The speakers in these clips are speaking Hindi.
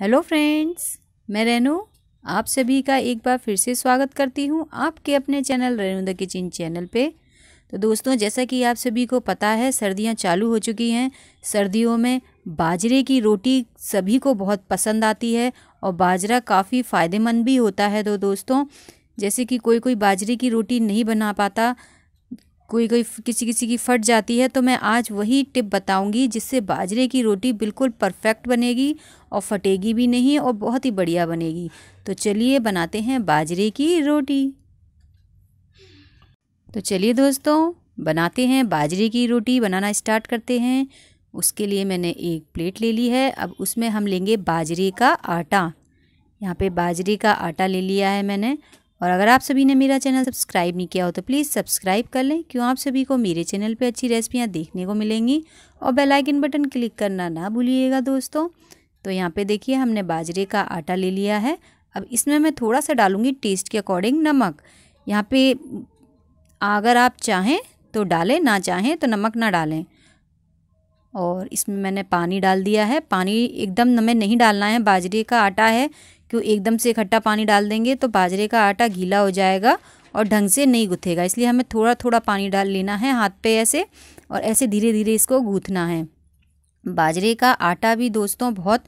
हेलो फ्रेंड्स मैं रेनू आप सभी का एक बार फिर से स्वागत करती हूँ आपके अपने channel Renu the kitchen channel पे तो दोस्तों जैसा कि आप सभी को पता है सर्दियाँ चालू हो चुकी हैं सर्दियों में बाजरे की रोटी सभी को बहुत पसंद आती है और बाजरा काफ़ी फ़ायदेमंद भी होता है तो दोस्तों जैसे कि कोई कोई बाजरे की रोटी नहीं बना पाता कोई कोई किसी किसी की फट जाती है तो मैं आज वही टिप बताऊंगी जिससे बाजरे की रोटी बिल्कुल परफेक्ट बनेगी और फटेगी भी नहीं और बहुत ही बढ़िया बनेगी तो चलिए बनाते हैं बाजरे की रोटी तो चलिए दोस्तों बनाते हैं बाजरे की रोटी बनाना स्टार्ट करते हैं उसके लिए मैंने एक प्लेट ले ली है अब उसमें हम लेंगे बाजरे का आटा यहाँ पे बाजरे का आटा ले लिया है मैंने और अगर आप सभी ने मेरा चैनल सब्सक्राइब नहीं किया हो तो प्लीज़ सब्सक्राइब कर लें क्यों आप सभी को मेरे चैनल पे अच्छी रेसिपियाँ देखने को मिलेंगी और बेल आइकन बटन क्लिक करना ना भूलिएगा दोस्तों तो यहाँ पे देखिए हमने बाजरे का आटा ले लिया है अब इसमें मैं थोड़ा सा डालूँगी टेस्ट के अकॉर्डिंग नमक यहाँ पर अगर आप चाहें तो डालें ना चाहें तो नमक ना डालें और इसमें मैंने पानी डाल दिया है पानी एकदम हमें नहीं डालना है बाजरे का आटा है क्यों एकदम से इकट्ठा पानी डाल देंगे तो बाजरे का आटा गीला हो जाएगा और ढंग से नहीं गुथेगा इसलिए हमें थोड़ा थोड़ा पानी डाल लेना है हाथ पे ऐसे और ऐसे धीरे धीरे इसको गूँथना है बाजरे का आटा भी दोस्तों बहुत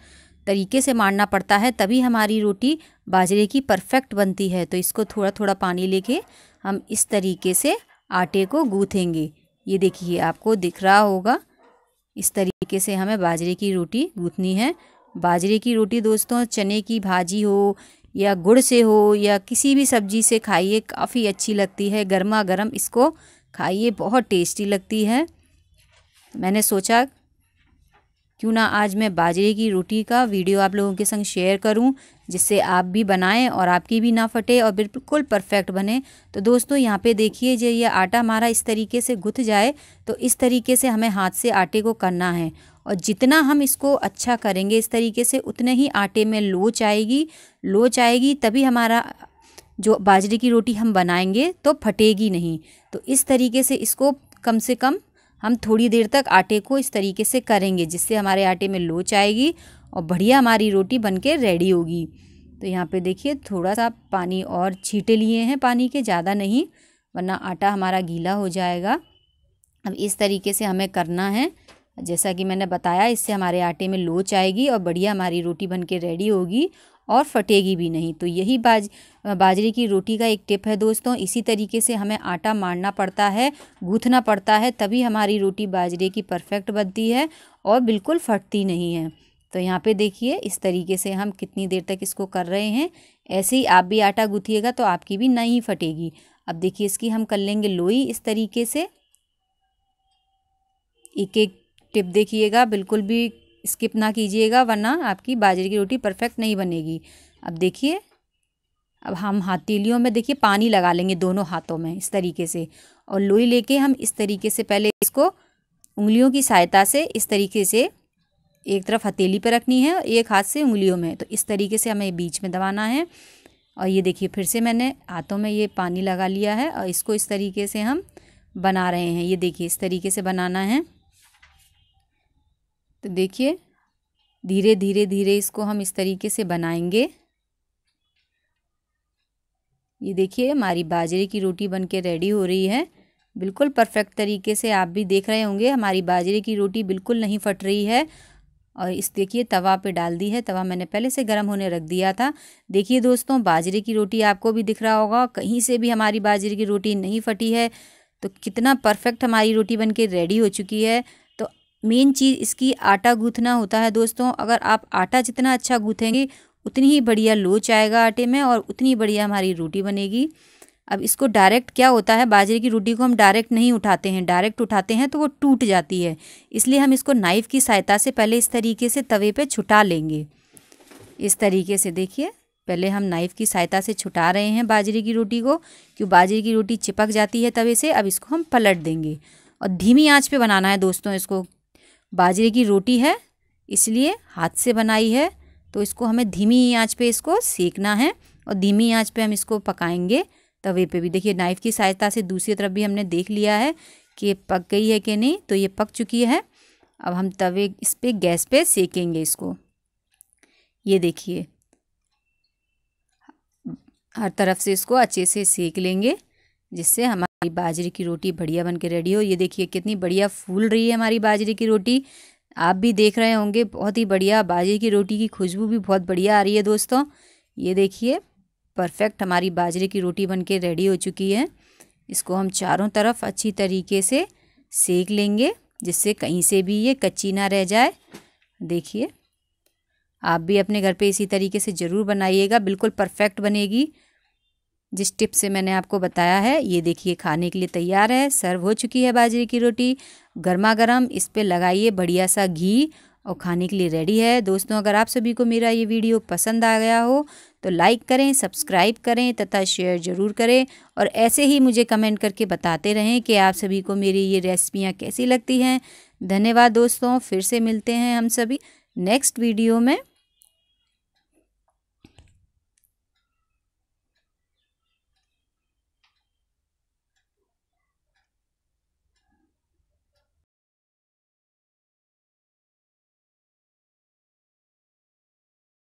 तरीके से मारना पड़ता है तभी हमारी रोटी बाजरे की परफेक्ट बनती है तो इसको थोड़ा थोड़ा पानी लेके हम इस तरीके से आटे को गूँथेंगे ये देखिए आपको दिख रहा होगा इस तरीके से हमें बाजरे की रोटी गूँथनी है बाजरे की रोटी दोस्तों चने की भाजी हो या गुड़ से हो या किसी भी सब्जी से खाइए काफ़ी अच्छी लगती है गर्मा गर्म इसको खाइए बहुत टेस्टी लगती है मैंने सोचा क्यों ना आज मैं बाजरे की रोटी का वीडियो आप लोगों के संग शेयर करूं जिससे आप भी बनाएं और आपकी भी ना फटे और बिल्कुल परफेक्ट बने तो दोस्तों यहाँ पे देखिए जो ये आटा हमारा इस तरीके से गुथ जाए तो इस तरीके से हमें हाथ से आटे को करना है और जितना हम इसको अच्छा करेंगे इस तरीके से उतने ही आटे में लोच आएगी लोच आएगी तभी हमारा जो बाजरे की रोटी हम बनाएंगे तो फटेगी नहीं तो इस तरीके से इसको कम से कम हम थोड़ी देर तक आटे को इस तरीके से करेंगे जिससे हमारे आटे में लोच आएगी और बढ़िया हमारी रोटी बन के रेडी होगी तो यहाँ पे देखिए थोड़ा सा पानी और छीटे लिए हैं पानी के ज़्यादा नहीं वरना आटा हमारा गीला हो जाएगा अब इस तरीके से हमें करना है जैसा कि मैंने बताया इससे हमारे आटे में लोच आएगी और बढ़िया हमारी रोटी बन के रेडी होगी और फटेगी भी नहीं तो यही बाज बाजरे की रोटी का एक टिप है दोस्तों इसी तरीके से हमें आटा मारना पड़ता है गूँथना पड़ता है तभी हमारी रोटी बाजरे की परफेक्ट बनती है और बिल्कुल फटती नहीं है तो यहाँ पे देखिए इस तरीके से हम कितनी देर तक इसको कर रहे हैं ऐसे ही आप भी आटा गूँथिएगा तो आपकी भी नहीं फटेगी अब देखिए इसकी हम कर लेंगे लोई इस तरीके से एक एक टिप देखिएगा बिल्कुल भी स्किप ना कीजिएगा वरना आपकी बाजरे की रोटी परफेक्ट नहीं बनेगी अब देखिए अब हम हाथीलियों में देखिए पानी लगा लेंगे दोनों हाथों में इस तरीके से और लोई लेके हम इस तरीके से पहले इसको उंगलियों की सहायता से इस तरीके से एक तरफ हथेली पर रखनी है और एक हाथ से उंगलियों में तो इस तरीके से हमें बीच में दबाना है और ये देखिए फिर से मैंने हाथों में ये पानी लगा लिया है और इसको इस तरीके से हम बना रहे हैं ये देखिए इस तरीके से बनाना है तो देखिए धीरे धीरे धीरे इसको हम इस तरीके से बनाएंगे ये देखिए हमारी बाजरे की रोटी बन के रेडी हो रही है बिल्कुल परफेक्ट तरीके से आप भी देख रहे होंगे हमारी बाजरे की रोटी बिल्कुल नहीं फट रही है और इस देखिए तवा पे डाल दी है तवा मैंने पहले से गर्म होने रख दिया था देखिए दोस्तों बाजरे की रोटी आपको भी दिख रहा होगा कहीं से भी हमारी बाजरे की रोटी नहीं फटी है तो कितना परफेक्ट हमारी रोटी बन के रेडी हो चुकी है मेन चीज़ इसकी आटा गूँथना होता है दोस्तों अगर आप आटा जितना अच्छा गूँथेंगे उतनी ही बढ़िया लोच आएगा आटे में और उतनी बढ़िया हमारी रोटी बनेगी अब इसको डायरेक्ट क्या होता है बाजरे की रोटी को हम डायरेक्ट नहीं उठाते हैं डायरेक्ट उठाते हैं तो वो टूट जाती है इसलिए हम इसको नाइफ़ की सहायता से पहले इस तरीके से तवे पे छुटा लेंगे इस तरीके से देखिए पहले हम नाइफ़ की सहायता से छुटा रहे हैं बाजरे की रोटी को क्यों बाजरे की रोटी चिपक जाती है तवे से अब इसको हम पलट देंगे और धीमी आँच पर बनाना है दोस्तों इसको बाजरे की रोटी है इसलिए हाथ से बनाई है तो इसको हमें धीमी आंच पे इसको सेकना है और धीमी आंच पे हम इसको पकाएंगे तवे पे भी देखिए नाइफ़ की सहायता से दूसरी तरफ भी हमने देख लिया है कि ये पक गई है कि नहीं तो ये पक चुकी है अब हम तवे इस पर गैस पे सेकेंगे इसको ये देखिए हर तरफ से इसको अच्छे से सेक लेंगे जिससे हम बाजरे की रोटी बढ़िया बन के रेडी हो ये देखिए कितनी बढ़िया फूल रही है हमारी बाजरे की रोटी आप भी देख रहे होंगे बहुत ही बढ़िया बाजरे की रोटी की खुशबू भी बहुत बढ़िया आ रही है दोस्तों ये देखिए परफेक्ट हमारी बाजरे की रोटी बन के रेडी हो चुकी है इसको हम चारों तरफ अच्छी तरीके से सेक लेंगे जिससे कहीं से भी ये कच्ची ना रह जाए देखिए आप भी अपने घर पर इसी तरीके से ज़रूर बनाइएगा बिल्कुल परफेक्ट बनेगी जिस टिप से मैंने आपको बताया है ये देखिए खाने के लिए तैयार है सर्व हो चुकी है बाजरे की रोटी गर्मा गर्म इस पर लगाइए बढ़िया सा घी और खाने के लिए रेडी है दोस्तों अगर आप सभी को मेरा ये वीडियो पसंद आ गया हो तो लाइक करें सब्सक्राइब करें तथा शेयर ज़रूर करें और ऐसे ही मुझे कमेंट करके बताते रहें कि आप सभी को मेरी ये रेसिपियाँ कैसी लगती हैं धन्यवाद दोस्तों फिर से मिलते हैं हम सभी नेक्स्ट वीडियो में